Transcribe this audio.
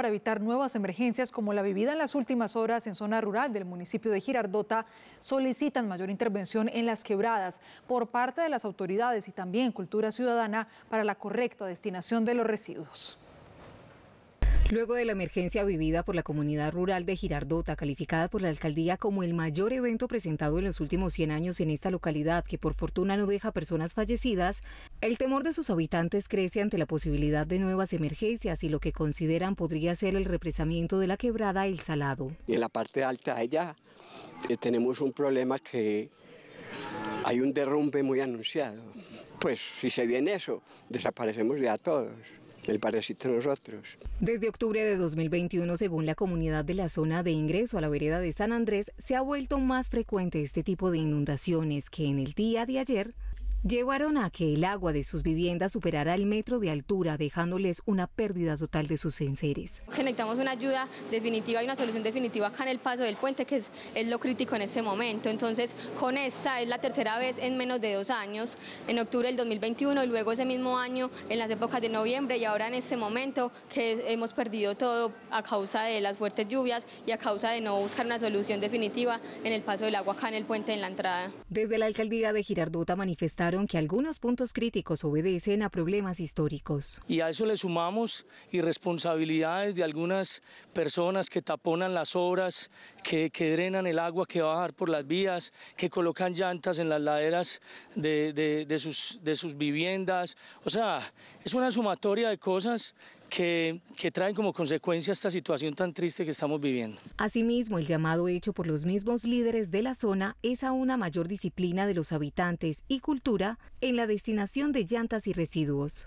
para evitar nuevas emergencias como la vivida en las últimas horas en zona rural del municipio de Girardota solicitan mayor intervención en las quebradas por parte de las autoridades y también cultura ciudadana para la correcta destinación de los residuos. Luego de la emergencia vivida por la comunidad rural de Girardota, calificada por la alcaldía como el mayor evento presentado en los últimos 100 años en esta localidad, que por fortuna no deja personas fallecidas, el temor de sus habitantes crece ante la posibilidad de nuevas emergencias y lo que consideran podría ser el represamiento de la quebrada El Salado. En la parte alta allá eh, tenemos un problema que hay un derrumbe muy anunciado. Pues si se viene eso, desaparecemos ya todos el parásito nosotros. Desde octubre de 2021, según la comunidad de la zona de ingreso a la vereda de San Andrés, se ha vuelto más frecuente este tipo de inundaciones que en el día de ayer llevaron a que el agua de sus viviendas superara el metro de altura, dejándoles una pérdida total de sus enseres. Necesitamos una ayuda definitiva y una solución definitiva acá en el paso del puente, que es, es lo crítico en ese momento. Entonces, con esta es la tercera vez en menos de dos años, en octubre del 2021 y luego ese mismo año en las épocas de noviembre y ahora en este momento que hemos perdido todo a causa de las fuertes lluvias y a causa de no buscar una solución definitiva en el paso del agua acá en el puente en la entrada. Desde la alcaldía de Girardota manifestaron que algunos puntos críticos obedecen a problemas históricos. Y a eso le sumamos irresponsabilidades de algunas personas que taponan las obras, que, que drenan el agua que va a bajar por las vías, que colocan llantas en las laderas de, de, de, sus, de sus viviendas. O sea, es una sumatoria de cosas que, traen como consecuencia esta situación tan triste que estamos viviendo. Asimismo, el llamado hecho por los mismos líderes de la zona es a una mayor disciplina de los habitantes y cultura en la destinación de llantas y residuos.